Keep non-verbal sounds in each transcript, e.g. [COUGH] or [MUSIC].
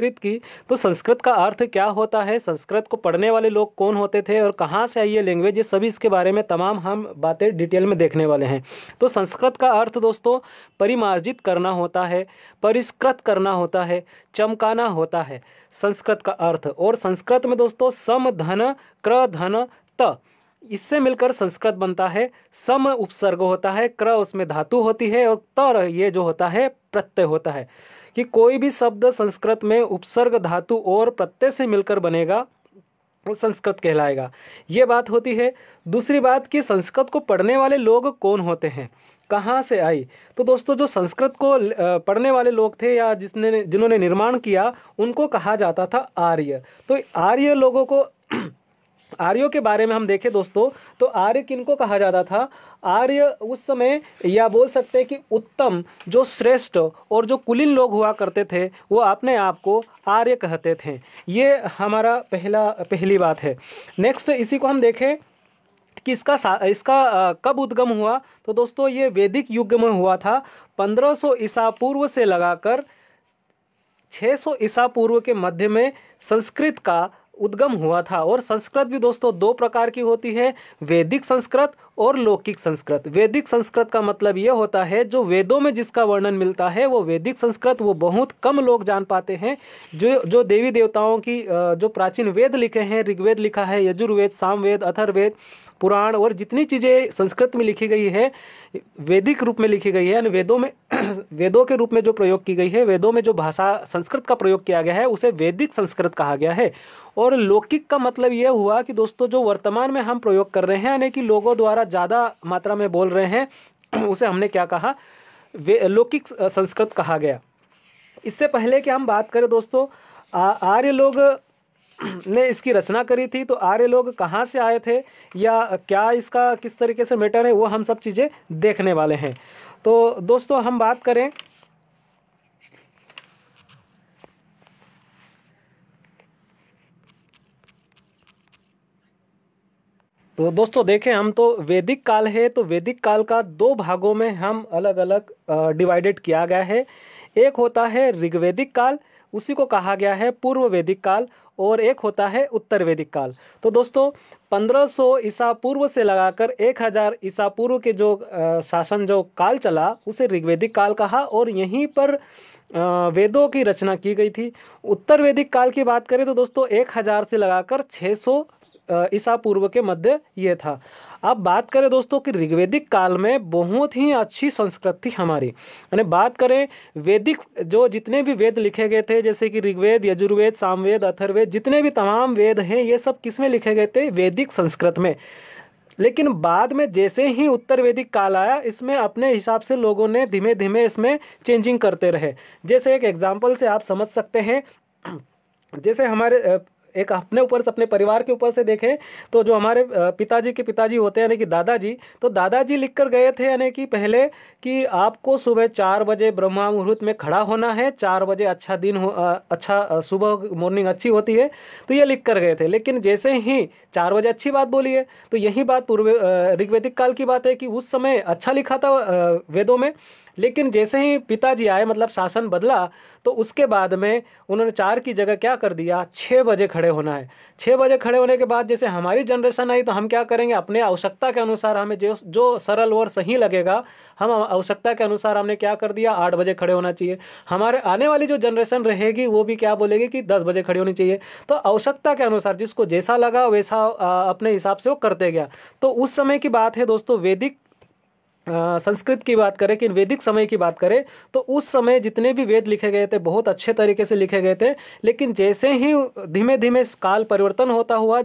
संस्कृत की तो संस्कृत का अर्थ क्या होता है संस्कृत को पढ़ने वाले लोग कौन होते थे और कहाँ से आई ये लैंग्वेज ये सभी इसके बारे में तमाम हम बातें डिटेल में देखने वाले हैं तो संस्कृत का अर्थ दोस्तों परिमार्जित करना होता है परिष्कृत करना होता है चमकाना होता है संस्कृत का अर्थ और संस्कृत में दोस्तों सम धन क्र धन त इससे मिलकर संस्कृत बनता है सम उपसर्ग होता है क्र उसमें धातु होती है और तर ये जो होता है प्रत्यय होता है कि कोई भी शब्द संस्कृत में उपसर्ग धातु और प्रत्यय से मिलकर बनेगा वो संस्कृत कहलाएगा ये बात होती है दूसरी बात कि संस्कृत को पढ़ने वाले लोग कौन होते हैं कहाँ से आई तो दोस्तों जो संस्कृत को पढ़ने वाले लोग थे या जिसने जिन्होंने निर्माण किया उनको कहा जाता था आर्य तो आर्य लोगों को आर्यों के बारे में हम देखें दोस्तों तो आर्य किनको कहा जाता था आर्य उस समय या बोल सकते हैं कि उत्तम जो श्रेष्ठ और जो कुलीन लोग हुआ करते थे वो अपने आप को आर्य कहते थे ये हमारा पहला पहली बात है नेक्स्ट इसी को हम देखें कि इसका इसका कब उद्गम हुआ तो दोस्तों ये वैदिक युग में हुआ था पंद्रह ईसा पूर्व से लगाकर छः ईसा पूर्व के मध्य में संस्कृत का उद्गम हुआ था और संस्कृत भी दोस्तों दो प्रकार की होती है वैदिक संस्कृत और लौकिक संस्कृत वैदिक संस्कृत का मतलब यह होता है जो वेदों में जिसका वर्णन मिलता है वो वैदिक संस्कृत वो बहुत कम लोग जान पाते हैं जो जो देवी देवताओं की जो प्राचीन वेद लिखे हैं ऋग्वेद लिखा है यजुर्वेद सामवेद अथर्वेद पुराण और जितनी चीज़ें संस्कृत में लिखी गई है वैदिक रूप में लिखी गई है यानी वेदों में [CLEARS THROAT] वेदों के रूप में जो प्रयोग की गई है वेदों में जो भाषा संस्कृत का प्रयोग किया गया है उसे वैदिक संस्कृत कहा गया है और लौकिक का मतलब यह हुआ कि दोस्तों जो वर्तमान में हम प्रयोग कर रहे हैं यानी कि लोगों द्वारा ज़्यादा मात्रा में बोल रहे हैं [CLEARS THROAT] उसे हमने क्या कहा लौकिक संस्कृत कहा गया इससे पहले कि हम बात करें दोस्तों आर्य लोग [CLEARS THROAT] ने इसकी रचना करी थी तो आर्य लोग कहाँ से आए थे या क्या इसका किस तरीके से मैटर है वो हम सब चीज़ें देखने वाले हैं तो दोस्तों हम बात करें तो दोस्तों देखें हम तो वैदिक काल है तो वैदिक काल का दो भागों में हम अलग अलग डिवाइडेड किया गया है एक होता है ऋग्वेदिक काल उसी को कहा गया है पूर्व वैदिक काल और एक होता है उत्तर वैदिक काल तो दोस्तों 1500 ईसा पूर्व से लगाकर 1000 ईसा पूर्व के जो शासन जो काल चला उसे ऋग्वेदिक काल कहा और यहीं पर वेदों की रचना की गई थी उत्तर वैदिक काल की बात करें तो दोस्तों 1000 से लगाकर 600 ईसा पूर्व के मध्य ये था अब बात करें दोस्तों कि ऋग्वेदिक काल में बहुत ही अच्छी संस्कृत थी हमारी यानी बात करें वैदिक जो जितने भी वेद लिखे गए थे जैसे कि ऋग्वेद यजुर्वेद सामवेद अथर्वेद जितने भी तमाम वेद हैं ये सब किस में लिखे गए थे वैदिक संस्कृत में लेकिन बाद में जैसे ही उत्तर वैदिक काल आया इसमें अपने हिसाब से लोगों ने धीमे धीमे इसमें चेंजिंग करते रहे जैसे एक एग्जाम्पल से आप समझ सकते हैं जैसे हमारे एक अपने ऊपर से अपने परिवार के ऊपर से देखें तो जो हमारे पिताजी के पिताजी होते हैं यानी कि दादाजी तो दादाजी लिख कर गए थे यानी कि पहले कि आपको सुबह चार बजे ब्रह्मा मुहूर्त में खड़ा होना है चार बजे अच्छा दिन हो अच्छा सुबह मॉर्निंग अच्छी होती है तो ये लिख कर गए थे लेकिन जैसे ही चार बजे अच्छी बात बोली है तो यही बात पूर्व ऋग्वेदिक काल की बात है कि उस समय अच्छा लिखा था वेदों में लेकिन जैसे ही पिताजी आए मतलब शासन बदला तो उसके बाद में उन्होंने चार की जगह क्या कर दिया छः बजे खड़े होना है छः बजे खड़े होने के बाद जैसे हमारी जनरेशन आई तो हम क्या करेंगे अपने आवश्यकता के अनुसार हमें जो जो सरल और सही लगेगा हम आवश्यकता के अनुसार हमने क्या कर दिया आठ बजे खड़े होना चाहिए हमारे आने वाली जो जनरेशन रहेगी वो भी क्या बोलेगी कि दस बजे खड़ी होनी चाहिए तो आवश्यकता के अनुसार जिसको जैसा लगा वैसा अपने हिसाब से वो करते गया तो उस समय की बात है दोस्तों वैदिक संस्कृत की बात करें कि वैदिक समय की बात करें तो उस समय जितने भी वेद लिखे गए थे बहुत अच्छे तरीके से लिखे गए थे लेकिन जैसे ही धीमे धीमे काल परिवर्तन होता हुआ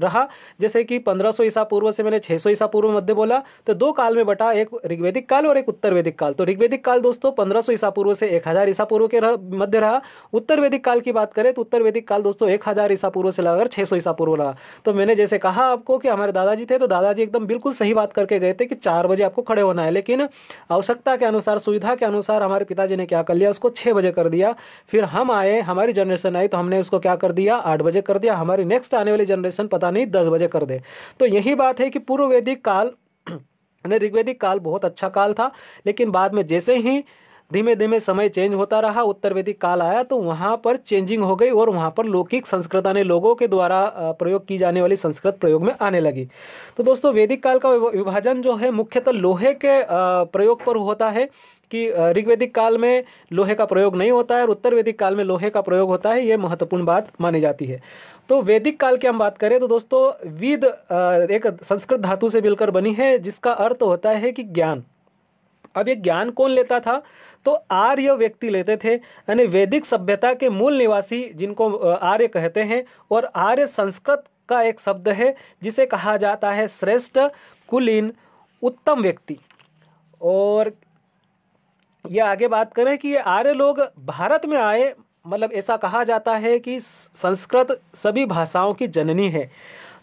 रहा जैसे कि 1500 ईसा पूर्व से मैंने 600 ईसा पूर्व मध्य बोला तो दो काल में बटा एक ऋग्वेदिक काल और एक उत्तर वैदिक काल तो ऋग्वेदिक काल दोस्तों पंद्रह ईसा पूर्व से एक ईसा पूर्व के मध्य रहा उत्तर वैदिक काल की बात करें तो उत्तर वैदिक काल दोस्तों एक ईसा पूर्व से लगाकर छः ईसा पूर्व रहा तो मैंने जैसे कहा आपको कि हमारे दादाजी थे तो दादाजी एकदम बिल्कुल सही बात करके गए थे कि चार बजे आपको खड़े होना है लेकिन आवश्यकता के अनुसार सुविधा के अनुसार हमारे पिताजी ने क्या कर लिया उसको छः बजे कर दिया फिर हम आए हमारी जनरेशन आई तो हमने उसको क्या कर दिया आठ बजे कर दिया हमारी नेक्स्ट आने वाली जनरेशन पता नहीं दस बजे कर दे तो यही बात है कि पूर्व वैदिक काल [CLEARS THROAT] ऋग्वेदिक काल बहुत अच्छा काल था लेकिन बाद में जैसे ही धीमे धीमे समय चेंज होता रहा उत्तर वैदिक काल आया तो वहाँ पर चेंजिंग हो गई और वहाँ पर लौकिक संस्कृत आने लोगों के द्वारा प्रयोग की जाने वाली संस्कृत प्रयोग में आने लगी तो दोस्तों वैदिक काल का विभाजन जो है मुख्यतः लोहे के प्रयोग पर होता है कि ऋग्वेदिक काल में लोहे का प्रयोग नहीं होता है और उत्तर वैदिक काल में लोहे का प्रयोग होता है ये महत्वपूर्ण बात मानी जाती है तो वैदिक काल की हम बात करें तो दोस्तों विद एक संस्कृत धातु से मिलकर बनी है जिसका अर्थ होता है कि ज्ञान अब ये ज्ञान कौन लेता था तो आर्य व्यक्ति लेते थे यानी वैदिक सभ्यता के मूल निवासी जिनको आर्य कहते हैं और आर्य संस्कृत का एक शब्द है जिसे कहा जाता है श्रेष्ठ कुलीन उत्तम व्यक्ति और ये आगे बात करें कि ये आर्य लोग भारत में आए मतलब ऐसा कहा जाता है कि संस्कृत सभी भाषाओं की जननी है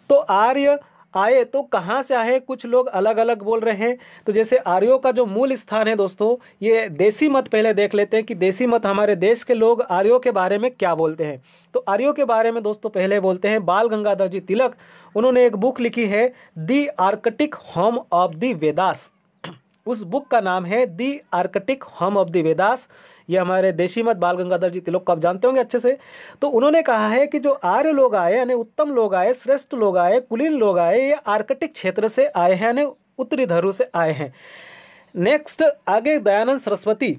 तो आर्य आए तो कहाँ से आए कुछ लोग अलग अलग बोल रहे हैं तो जैसे आर्यो का जो मूल स्थान है दोस्तों ये देसी मत पहले देख लेते हैं कि देसी मत हमारे देश के लोग आर्यो के बारे में क्या बोलते हैं तो आर्यो के बारे में दोस्तों पहले बोलते हैं बाल गंगाधर जी तिलक उन्होंने एक बुक लिखी है the Arctic home of the Vedas [CLEARS THROAT] उस बुक का नाम है the Arctic home of the Vedas ये हमारे देशी मत बाल गंगाधर जी तिलोक को आप जानते होंगे अच्छे से तो उन्होंने कहा है कि जो आर्य लोग आए यानी उत्तम लोग आए श्रेष्ठ लोग आए कुलीन लोग आए ये आर्कटिक क्षेत्र से आए हैं यानी उत्तरी धरु से आए हैं नेक्स्ट आगे दयानंद सरस्वती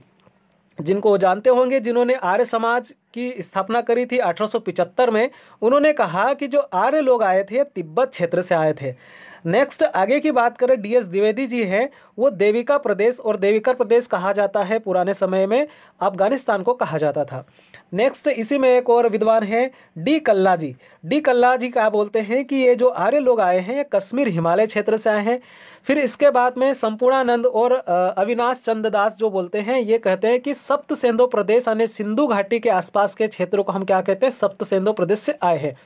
जिनको जानते होंगे जिन्होंने आर्य समाज की स्थापना करी थी 1875 में उन्होंने कहा कि जो आर्य लोग आए थे तिब्बत क्षेत्र से आए थे नेक्स्ट आगे की बात करें डी एस द्विवेदी जी हैं वो देविका प्रदेश और देविका प्रदेश कहा जाता है पुराने समय में अफगानिस्तान को कहा जाता था नेक्स्ट इसी में एक और विद्वान है डी कल्ला जी डी कल्ला जी क्या बोलते हैं कि ये जो आर्य लोग आए हैं ये कश्मीर हिमालय क्षेत्र से आए हैं फिर इसके बाद में संपूर्णानंद और अविनाश चंद दास जो बोलते हैं ये कहते हैं कि सप्त सेंधो प्रदेश यानी सिंधु घाटी के आसपास के क्षेत्रों को हम क्या कहते हैं सप्त सेंधो प्रदेश से आए हैं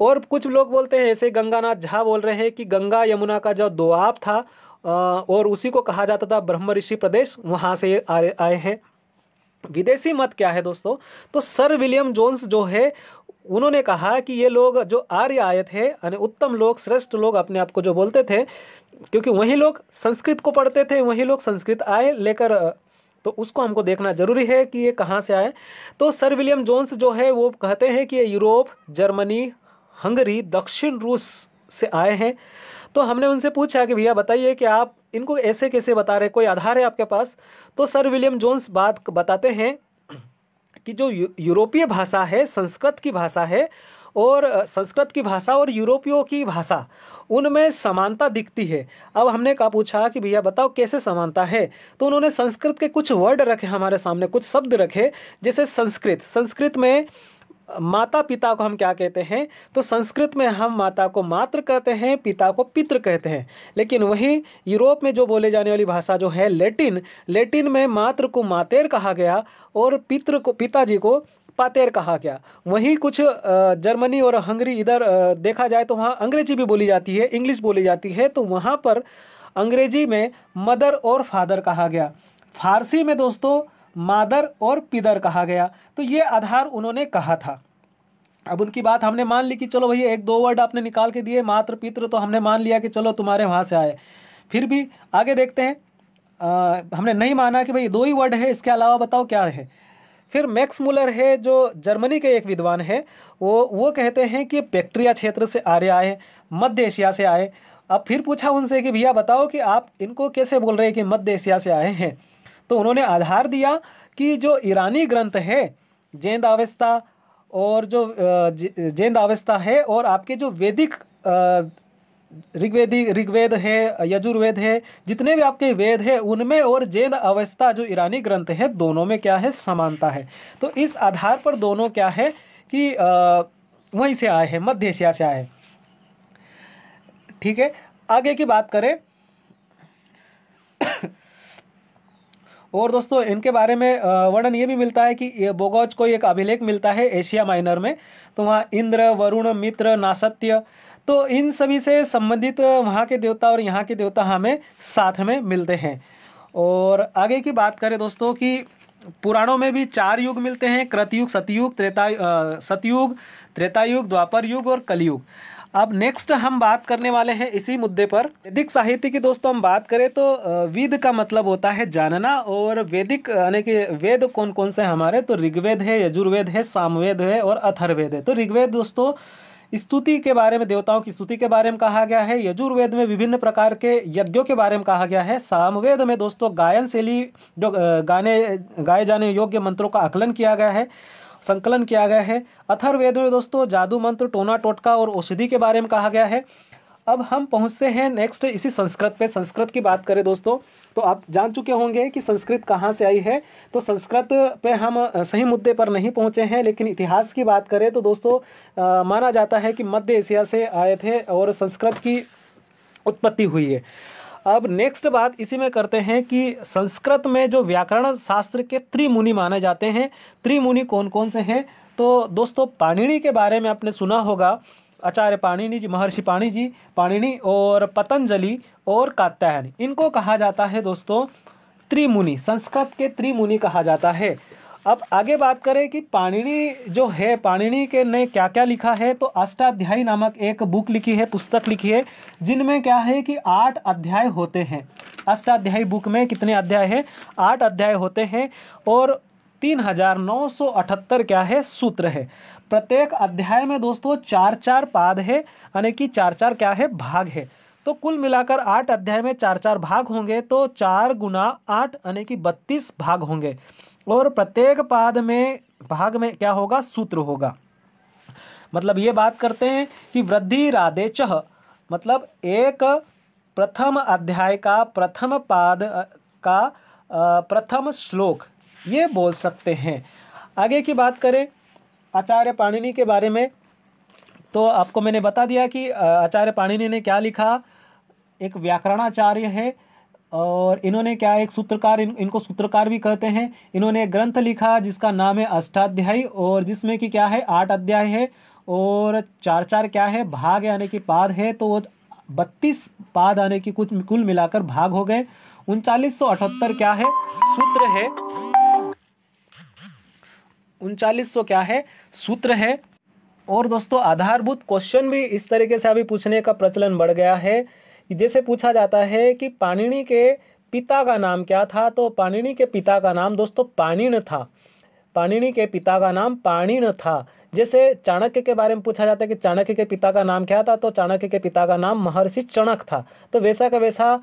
और कुछ लोग बोलते हैं ऐसे गंगानाथ झा बोल रहे हैं कि गंगा यमुना का जो दोआब था और उसी को कहा जाता था ब्रह्म ऋषि प्रदेश वहाँ से आए हैं विदेशी मत क्या है दोस्तों तो सर विलियम जोन्स जो है उन्होंने कहा कि ये लोग जो आर्य आए थे यानी उत्तम लोग श्रेष्ठ लोग अपने आप को जो बोलते थे क्योंकि वही लोग संस्कृत को पढ़ते थे वही लोग संस्कृत आए लेकर तो उसको हमको देखना जरूरी है कि ये कहाँ से आए तो सर विलियम जोन्स जो है वो कहते हैं कि ये यूरोप जर्मनी हंगरी दक्षिण रूस से आए हैं तो हमने उनसे पूछा कि भैया बताइए कि आप इनको ऐसे कैसे बता रहे कोई आधार है आपके पास तो सर विलियम जोन्स बात बताते हैं कि जो यूरोपीय भाषा है संस्कृत की भाषा है और संस्कृत की भाषा और यूरोपियों की भाषा उनमें समानता दिखती है अब हमने कहा पूछा कि भैया बताओ कैसे समानता है तो उन्होंने संस्कृत के कुछ वर्ड रखे हमारे सामने कुछ शब्द रखे जैसे संस्कृत संस्कृत में माता पिता को हम क्या कहते हैं तो संस्कृत में हम माता को मात्र कहते हैं पिता को पितृ कहते हैं लेकिन वहीं यूरोप में जो बोले जाने वाली भाषा जो है लेटिन लेटिन में मात्र को मातेर कहा गया और पितृ को पिताजी को पातेर कहा गया वहीं कुछ जर्मनी और हंगरी इधर देखा जाए तो वहाँ अंग्रेजी भी बोली जाती है इंग्लिश बोली जाती है तो वहाँ पर अंग्रेजी में मदर और फादर कहा गया फारसी में दोस्तों मादर और पिदर कहा गया तो ये आधार उन्होंने कहा था अब उनकी बात हमने मान ली कि चलो भैया एक दो वर्ड आपने निकाल के दिए मात्र पित्र तो हमने मान लिया कि चलो तुम्हारे वहाँ से आए फिर भी आगे देखते हैं आ, हमने नहीं माना कि भाई दो ही वर्ड है इसके अलावा बताओ क्या है फिर मैक्स मुलर है जो जर्मनी के एक विद्वान है वो वो कहते हैं कि बैक्टीरिया क्षेत्र से आर्य आए मध्य एशिया से आए अब फिर पूछा उनसे कि भैया बताओ कि आप इनको कैसे बोल रहे हैं कि मध्य एशिया से आए हैं तो उन्होंने आधार दिया कि जो ईरानी ग्रंथ है जैन अवस्था और जो जैन अवस्था है और आपके जो वैदिक ऋग्वेदी ऋग्वेद है यजुर्वेद है जितने भी आपके वेद है उनमें और जैन अवस्था जो ईरानी ग्रंथ है दोनों में क्या है समानता है तो इस आधार पर दोनों क्या है कि वहीं से आए हैं मध्य एशिया से आए ठीक है आगे की बात करें और दोस्तों इनके बारे में वर्णन ये भी मिलता है कि बोगौज को एक अभिलेख मिलता है एशिया माइनर में तो वहाँ इंद्र वरुण मित्र नासत्य तो इन सभी से संबंधित वहाँ के देवता और यहाँ के देवता हमें साथ में मिलते हैं और आगे की बात करें दोस्तों कि पुराणों में भी चार युग मिलते हैं कृतयुग सतयुग त्रेता सतयुग त्रेतायुग द्वापर युग और कलयुग अब नेक्स्ट हम बात करने वाले हैं इसी मुद्दे पर वैदिक साहित्य की दोस्तों हम बात करें तो विद का मतलब होता है जानना और वैदिक यानी कि वेद कौन कौन से हमारे तो ऋग्वेद है यजुर्वेद है सामवेद है और अथर्वेद है तो ऋग्वेद दोस्तों स्तुति के बारे में देवताओं की स्तुति के बारे में कहा गया है यजुर्वेद में विभिन्न प्रकार के यज्ञों के बारे में कहा गया है सामवेद में दोस्तों गायन शैली जो गाने गाए जाने योग्य मंत्रों का आकलन किया गया है संकलन किया गया है अथर्वेद में दोस्तों जादू मंत्र टोना टोटका और औषधि के बारे में कहा गया है अब हम पहुंचते हैं नेक्स्ट इसी संस्कृत पे संस्कृत की बात करें दोस्तों तो आप जान चुके होंगे कि संस्कृत कहाँ से आई है तो संस्कृत पे हम सही मुद्दे पर नहीं पहुंचे हैं लेकिन इतिहास की बात करें तो दोस्तों आ, माना जाता है कि मध्य एशिया से आए थे और संस्कृत की उत्पत्ति हुई है अब नेक्स्ट बात इसी में करते हैं कि संस्कृत में जो व्याकरण शास्त्र के त्रिमुनि माने जाते हैं त्रिमुनि कौन कौन से हैं तो दोस्तों पाणिनि के बारे में आपने सुना होगा आचार्य पाणिनि जी महर्षि पाणी जी पाणिनि और पतंजलि और कात्यायन इनको कहा जाता है दोस्तों त्रिमुनि संस्कृत के त्रिमुनि कहा जाता है अब आगे बात करें कि पाणिनि जो है पाणिनि के ने क्या क्या लिखा है तो अष्टाध्यायी नामक एक बुक लिखी है पुस्तक लिखी है जिनमें क्या है कि आठ अध्याय होते हैं अष्टाध्यायी बुक में कितने अध्याय हैं आठ अध्याय होते हैं और तीन हजार नौ सौ अठहत्तर क्या है सूत्र है प्रत्येक अध्याय में दोस्तों चार चार पाद है यानी कि चार चार क्या है भाग है तो कुल मिलाकर आठ अध्याय में चार चार भाग होंगे तो चार गुना आठ यानी कि बत्तीस भाग होंगे और प्रत्येक पाद में भाग में क्या होगा सूत्र होगा मतलब ये बात करते हैं कि वृद्धि राधे चह मतलब एक प्रथम अध्याय का प्रथम पाद का प्रथम श्लोक ये बोल सकते हैं आगे की बात करें आचार्य पाणिनि के बारे में तो आपको मैंने बता दिया कि आचार्य पाणिनि ने क्या लिखा एक व्याकरणाचार्य है और इन्होंने क्या एक सूत्रकार इन, इनको सूत्रकार भी कहते हैं इन्होंने एक ग्रंथ लिखा जिसका नाम है अष्टाध्यायी और जिसमें कि क्या है आठ अध्याय है और चार चार क्या है भाग यानी कि पाद है तो बत्तीस पाद आने की कुछ कुल मिलाकर भाग हो गए उनचालीस सौ अठहत्तर क्या है सूत्र है उनचालीस सौ क्या है सूत्र है और दोस्तों आधारभूत क्वेश्चन भी इस तरीके से अभी पूछने का प्रचलन बढ़ गया है जैसे पूछा जाता है कि पाणिनि के पिता का नाम क्या था तो पाणिनि के पिता का नाम दोस्तों पाणिन था पाणिनि के पिता का नाम पाणिन था जैसे चाणक्य के बारे में पूछा जाता है कि चाणक्य के पिता का नाम क्या था तो चाणक्य के पिता का नाम महर्षि चणक था तो वैसा का वैसा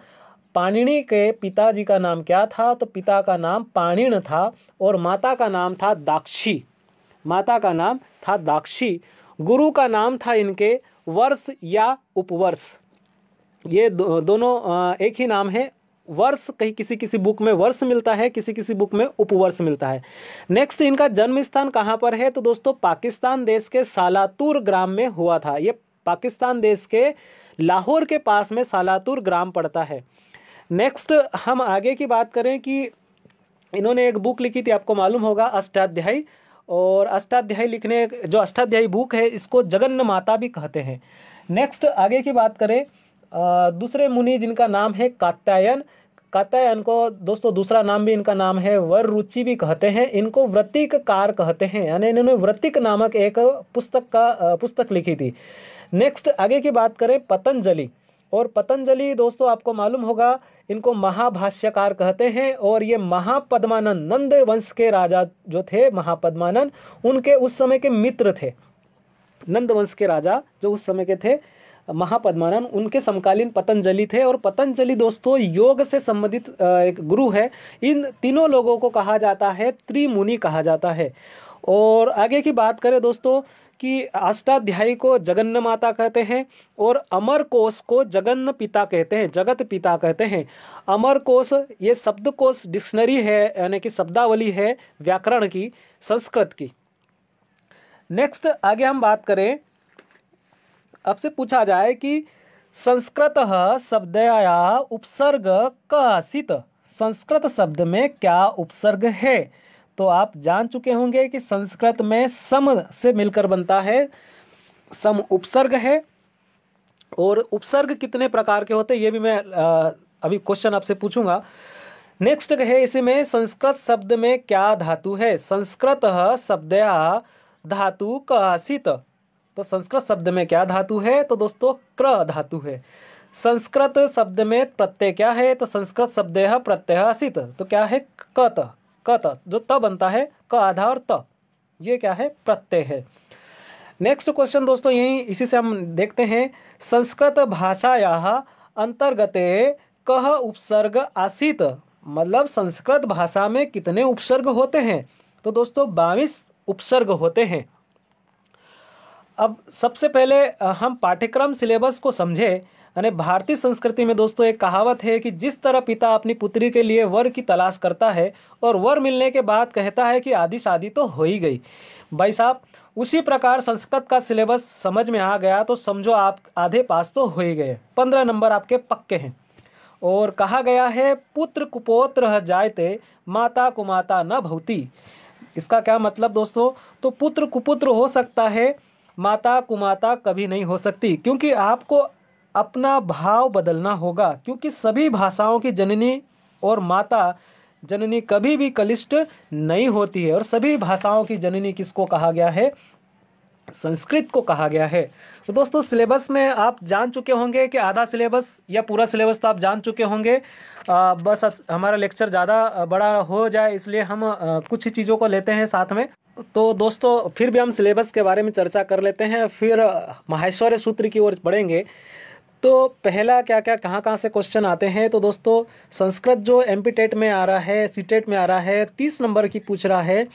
पाणिनि के पिताजी का नाम क्या था तो पिता का नाम पाणिन था और माता का नाम था दाक्षी माता का नाम था दाक्षी गुरु का नाम था इनके वर्ष या उपवर्ष ये दो, दोनों एक ही नाम है वर्ष कहीं किसी किसी बुक में वर्ष मिलता है किसी किसी बुक में उपवर्ष मिलता है नेक्स्ट इनका जन्म स्थान कहाँ पर है तो दोस्तों पाकिस्तान देश के सालातूर ग्राम में हुआ था ये पाकिस्तान देश के लाहौर के पास में सालातूर ग्राम पड़ता है नेक्स्ट हम आगे की बात करें कि इन्होंने एक बुक लिखी थी आपको मालूम होगा अष्टाध्यायी और अष्टाध्यायी लिखने जो अष्टाध्यायी बुक है इसको जगन्न माता भी कहते हैं नेक्स्ट आगे की बात करें दूसरे मुनि जिनका नाम है कात्यायन कात्यायन को दोस्तों दूसरा नाम भी इनका नाम है वर रुचि भी कहते हैं इनको व्रतिक कार कहते हैं यानी इन्होंने व्रतिक नामक एक पुस्तक का पुस्तक लिखी थी नेक्स्ट आगे की बात करें पतंजलि और पतंजलि दोस्तों आपको मालूम होगा इनको महाभाष्यकार कहते हैं और ये महापद्मानंद नंद वंश के राजा जो थे महापद्मानंद उनके उस समय के मित्र थे नंद वंश के राजा जो उस समय के थे महापद्मानंद उनके समकालीन पतंजलि थे और पतंजलि दोस्तों योग से संबंधित एक गुरु है इन तीनों लोगों को कहा जाता है त्रिमुनि कहा जाता है और आगे की बात करें दोस्तों कि अष्टाध्यायी को जगन्न माता कहते हैं और अमर कोश को जगन्न पिता कहते हैं जगत पिता कहते हैं अमर कोश ये शब्द कोश डिक्शनरी है यानी कि शब्दावली है व्याकरण की संस्कृत की नेक्स्ट आगे हम बात करें आपसे पूछा जाए कि संस्कृत शब्दया उपसर्ग कसित संस्कृत शब्द में क्या उपसर्ग है तो आप जान चुके होंगे कि संस्कृत में सम से मिलकर बनता है सम उपसर्ग है और उपसर्ग कितने प्रकार के होते हैं ये भी मैं अभी क्वेश्चन आपसे पूछूंगा नेक्स्ट है इसमें संस्कृत शब्द में क्या धातु है संस्कृत शब्दया धातु कसित तो संस्कृत शब्द में क्या धातु है तो दोस्तों क्र धातु है संस्कृत शब्द में प्रत्यय क्या है तो संस्कृत शब्द है प्रत्यय असित तो क्या है कत कत जो त बनता है क आधा और त ये क्या है प्रत्यय है नेक्स्ट क्वेश्चन दोस्तों यही इसी से हम देखते हैं संस्कृत भाषाया अंतर्गते कह उपसर्ग आसित मतलब संस्कृत भाषा में कितने उपसर्ग होते हैं तो दोस्तों बाईस उपसर्ग होते हैं अब सबसे पहले हम पाठ्यक्रम सिलेबस को समझें यानी भारतीय संस्कृति में दोस्तों एक कहावत है कि जिस तरह पिता अपनी पुत्री के लिए वर की तलाश करता है और वर मिलने के बाद कहता है कि आधी शादी तो हो ही गई भाई साहब उसी प्रकार संस्कृत का सिलेबस समझ में आ गया तो समझो आप आधे पास तो हो ही गए पंद्रह नंबर आपके पक्के हैं और कहा गया है पुत्र कुपोत्र जायते माता कुमाता न भवती इसका क्या मतलब दोस्तों तो पुत्र कुपुत्र हो सकता है माता कुमाता कभी नहीं हो सकती क्योंकि आपको अपना भाव बदलना होगा क्योंकि सभी भाषाओं की जननी और माता जननी कभी भी कलिष्ट नहीं होती है और सभी भाषाओं की जननी किसको कहा गया है संस्कृत को कहा गया है तो दोस्तों सिलेबस में आप जान चुके होंगे कि आधा सिलेबस या पूरा सिलेबस तो आप जान चुके होंगे बस अब हमारा लेक्चर ज़्यादा बड़ा हो जाए इसलिए हम कुछ ही चीज़ों को लेते हैं साथ में तो दोस्तों फिर भी हम सिलेबस के बारे में चर्चा कर लेते हैं फिर माहेश्वर्य सूत्र की ओर बढ़ेंगे तो पहला क्या क्या कहाँ कहाँ से क्वेश्चन आते हैं तो दोस्तों संस्कृत जो एम में आ रहा है सी में आ रहा है तीस नंबर की पूछ रहा है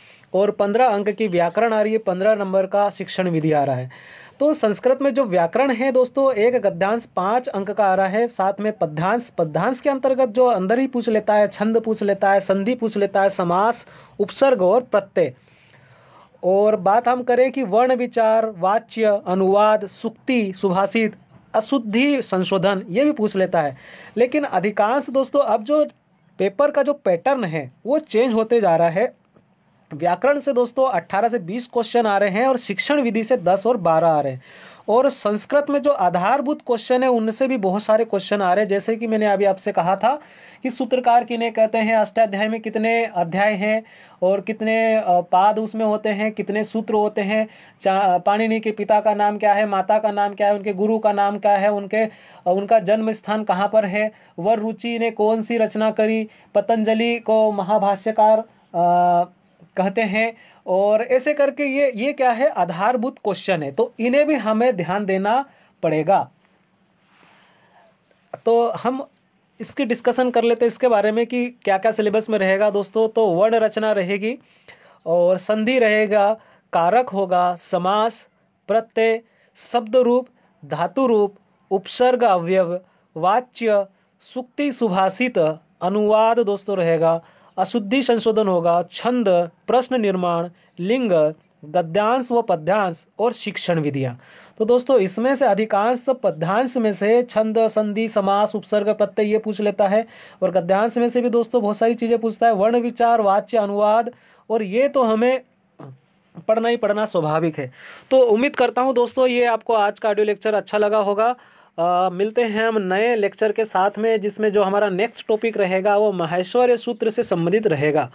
और पंद्रह अंक की व्याकरण आ रही है पंद्रह नंबर का शिक्षण विधि आ रहा है तो संस्कृत में जो व्याकरण है दोस्तों एक गद्यांश पाँच अंक का आ रहा है साथ में पद्यांश पद्यांश के अंतर्गत जो अंदर ही पूछ लेता है छंद पूछ लेता है संधि पूछ लेता है समास उपसर्ग और प्रत्यय और बात हम करें कि वर्ण विचार वाच्य अनुवाद सुक्ति सुभाषित अशुद्धि संशोधन ये भी पूछ लेता है लेकिन अधिकांश दोस्तों अब जो पेपर का जो पैटर्न है वो चेंज होते जा रहा है व्याकरण से दोस्तों 18 से 20 क्वेश्चन आ रहे हैं और शिक्षण विधि से 10 और 12 आ रहे हैं और संस्कृत में जो आधारभूत क्वेश्चन है उनसे भी बहुत सारे क्वेश्चन आ रहे हैं जैसे कि मैंने अभी आपसे कहा था कि सूत्रकार किन्हें कहते हैं अष्टाध्याय में कितने अध्याय हैं और कितने पाद उसमें होते हैं कितने सूत्र होते हैं पाणिनि के पिता का नाम क्या है माता का नाम क्या है उनके गुरु का नाम क्या है उनके उनका जन्म स्थान कहाँ पर है वर रुचि ने कौन सी रचना करी पतंजलि को महाभाष्यकार कहते हैं और ऐसे करके ये ये क्या है आधारभूत क्वेश्चन है तो इन्हें भी हमें ध्यान देना पड़ेगा तो हम इसकी डिस्कशन कर लेते हैं इसके बारे में कि क्या क्या सिलेबस में रहेगा दोस्तों तो वर्ण रचना रहेगी और संधि रहेगा कारक होगा समास प्रत्यय शब्द रूप धातु रूप उपसर्ग अवयव वाच्य सुक्ति सुभाषित अनुवाद दोस्तों रहेगा अशुद्धि संशोधन होगा छंद प्रश्न निर्माण लिंग गद्यांश व पद्यांश और शिक्षण विधियाँ तो दोस्तों इसमें से अधिकांश पद्यांश में से छंद संधि समास उपसर्ग प्रत्यय ये पूछ लेता है और गद्यांश में से भी दोस्तों बहुत सारी चीज़ें पूछता है वर्ण विचार वाच्य अनुवाद और ये तो हमें पढ़ना ही पढ़ना स्वाभाविक है तो उम्मीद करता हूँ दोस्तों ये आपको आज का ऑडियो लेक्चर अच्छा लगा होगा आ, मिलते हैं हम नए लेक्चर के साथ में जिसमें जो हमारा नेक्स्ट टॉपिक रहेगा वो महेश्वर्य सूत्र से संबंधित रहेगा